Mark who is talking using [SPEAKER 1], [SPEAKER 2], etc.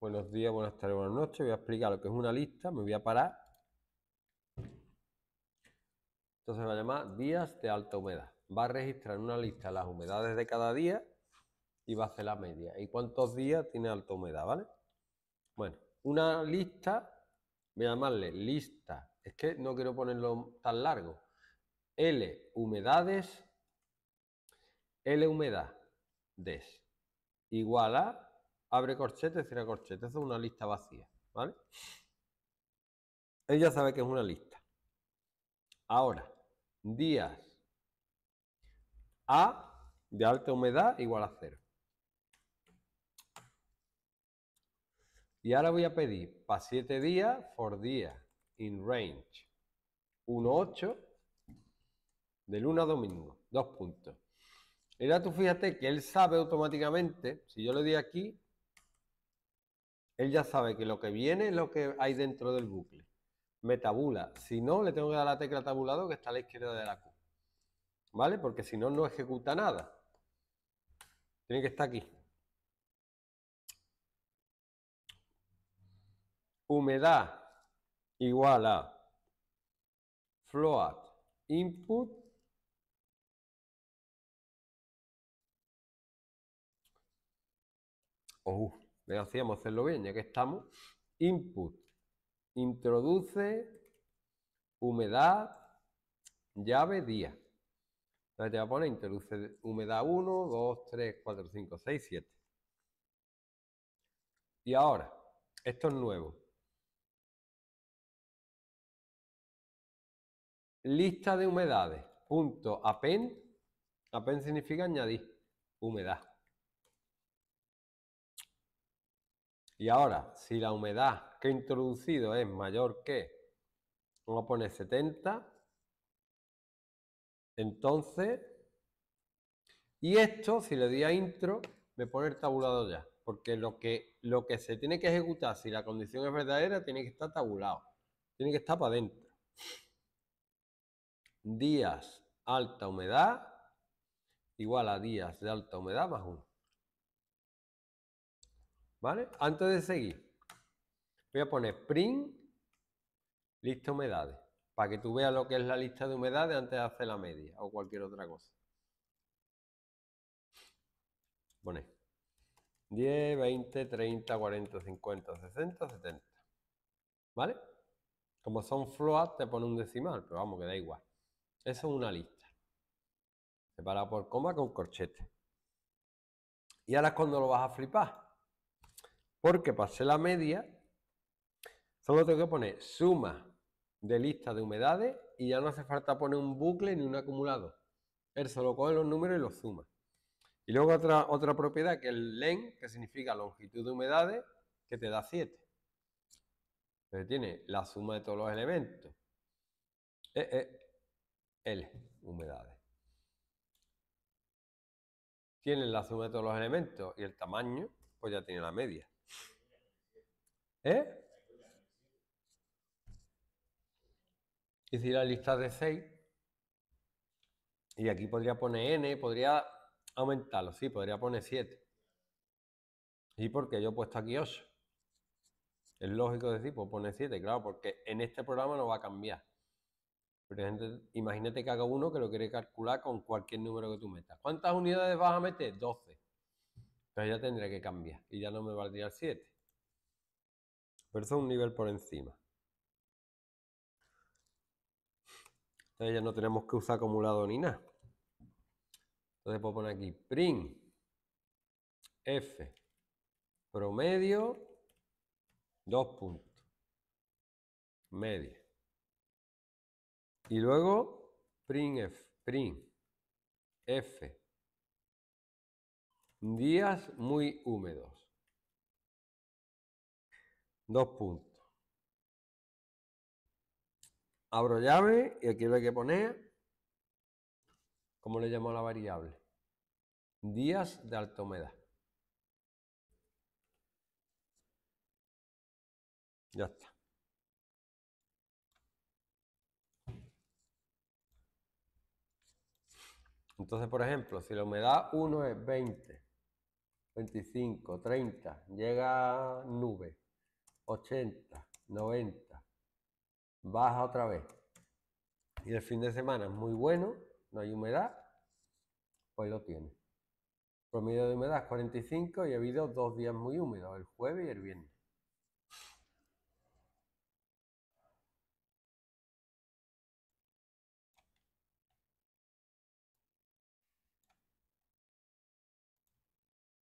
[SPEAKER 1] Buenos días, buenas tardes, buenas noches. Voy a explicar lo que es una lista. Me voy a parar. Entonces va a llamar días de alta humedad. Va a registrar una lista las humedades de cada día y va a hacer la media. ¿Y cuántos días tiene alta humedad? ¿Vale? Bueno, una lista, voy a llamarle lista. Es que no quiero ponerlo tan largo. L humedades, L humedad humedades igual a abre corchete, cierra corchete. Eso es una lista vacía, ¿vale? Ella sabe que es una lista. Ahora, días A de alta humedad igual a cero. Y ahora voy a pedir para 7 días, for día, in range 1.8, de luna a domingo, dos puntos. Y ahora tú fíjate que él sabe automáticamente, si yo le di aquí, él ya sabe que lo que viene es lo que hay dentro del bucle. Me tabula. Si no, le tengo que dar la tecla tabulado que está a la izquierda de la Q. ¿Vale? Porque si no, no ejecuta nada. Tiene que estar aquí. Humedad igual a float input oh, Venga, hacíamos hacerlo bien, ya que estamos. Input. Introduce humedad, llave, día. Entonces te va a poner, introduce humedad 1, 2, 3, 4, 5, 6, 7. Y ahora, esto es nuevo. Lista de humedades. Punto Apen. Append significa añadir humedad. Y ahora, si la humedad que he introducido es mayor que, vamos a poner 70, entonces, y esto, si le di a intro, me pone el tabulado ya, porque lo que, lo que se tiene que ejecutar, si la condición es verdadera, tiene que estar tabulado, tiene que estar para adentro. Días alta humedad igual a días de alta humedad más 1. ¿Vale? Antes de seguir, voy a poner print lista humedades, para que tú veas lo que es la lista de humedades antes de hacer la media o cualquier otra cosa. Pone 10, 20, 30, 40, 50, 60, 70. ¿Vale? Como son float, te pone un decimal, pero vamos, que da igual. Eso es una lista. Separada por coma con corchete. Y ahora es cuando lo vas a flipar porque pasé la media, solo tengo que poner suma de lista de humedades y ya no hace falta poner un bucle ni un acumulado. Él solo coge los números y los suma. Y luego otra, otra propiedad que es el len, que significa longitud de humedades, que te da 7. Entonces tiene la suma de todos los elementos. Eh, eh, L, humedades. Tiene la suma de todos los elementos y el tamaño, pues ya tiene la media. ¿Eh? si la lista de 6. Y aquí podría poner n, podría aumentarlo, sí, podría poner 7. Y ¿por qué yo he puesto aquí 8. Es lógico decir, pues pone 7, claro, porque en este programa no va a cambiar. Pero imagínate que haga uno que lo quiere calcular con cualquier número que tú metas. ¿Cuántas unidades vas a meter? 12. Pero ya tendría que cambiar y ya no me valdría el 7 pero es un nivel por encima. Entonces ya no tenemos que usar acumulado ni nada. Entonces puedo poner aquí print f promedio dos puntos media. Y luego print f, print f días muy húmedos. Dos puntos. Abro llave y aquí lo hay que poner, ¿cómo le llamo a la variable? Días de alta humedad. Ya está. Entonces, por ejemplo, si la humedad 1 es 20, 25, 30, llega nube. 80, 90. Baja otra vez. Y el fin de semana es muy bueno, no hay humedad, pues lo tiene. Promedio de humedad 45 y ha habido dos días muy húmedos, el jueves y el viernes.